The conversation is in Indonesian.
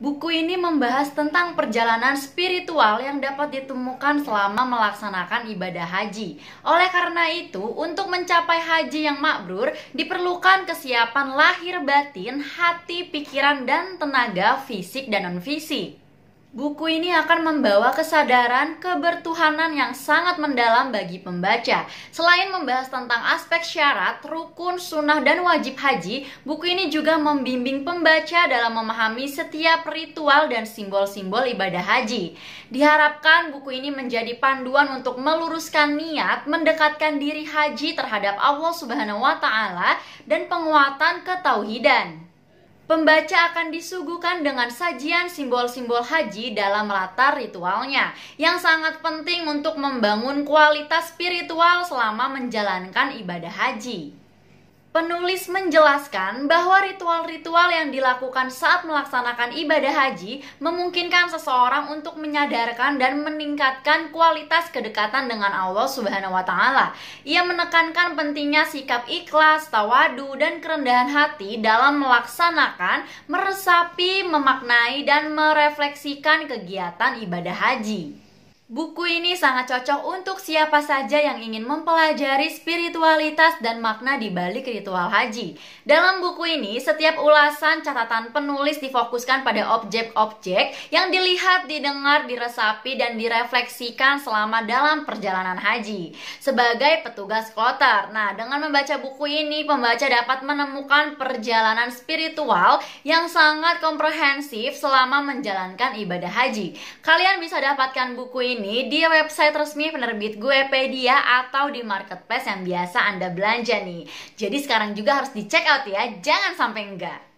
Buku ini membahas tentang perjalanan spiritual yang dapat ditemukan selama melaksanakan ibadah haji. Oleh karena itu, untuk mencapai haji yang makbrur diperlukan kesiapan lahir batin, hati, pikiran, dan tenaga fisik dan non-fisik. Buku ini akan membawa kesadaran kebertuhanan yang sangat mendalam bagi pembaca. Selain membahas tentang aspek syarat, rukun, sunnah, dan wajib haji, buku ini juga membimbing pembaca dalam memahami setiap ritual dan simbol-simbol ibadah haji. Diharapkan buku ini menjadi panduan untuk meluruskan niat, mendekatkan diri haji terhadap Allah Subhanahu wa Ta'ala, dan penguatan ketauhidan. Pembaca akan disuguhkan dengan sajian simbol-simbol haji dalam latar ritualnya yang sangat penting untuk membangun kualitas spiritual selama menjalankan ibadah haji. Penulis menjelaskan bahwa ritual-ritual yang dilakukan saat melaksanakan ibadah haji memungkinkan seseorang untuk menyadarkan dan meningkatkan kualitas kedekatan dengan Allah Subhanahu wa taala. Ia menekankan pentingnya sikap ikhlas, tawadu, dan kerendahan hati dalam melaksanakan, meresapi, memaknai dan merefleksikan kegiatan ibadah haji. Buku ini sangat cocok untuk siapa saja yang ingin mempelajari spiritualitas dan makna di balik ritual haji. Dalam buku ini, setiap ulasan catatan penulis difokuskan pada objek-objek yang dilihat, didengar, diresapi, dan direfleksikan selama dalam perjalanan haji. Sebagai petugas kloter, nah dengan membaca buku ini, pembaca dapat menemukan perjalanan spiritual yang sangat komprehensif selama menjalankan ibadah haji. Kalian bisa dapatkan buku ini ini di website resmi penerbit guepedia atau di marketplace yang biasa Anda belanja nih. Jadi sekarang juga harus di check out ya, jangan sampai enggak.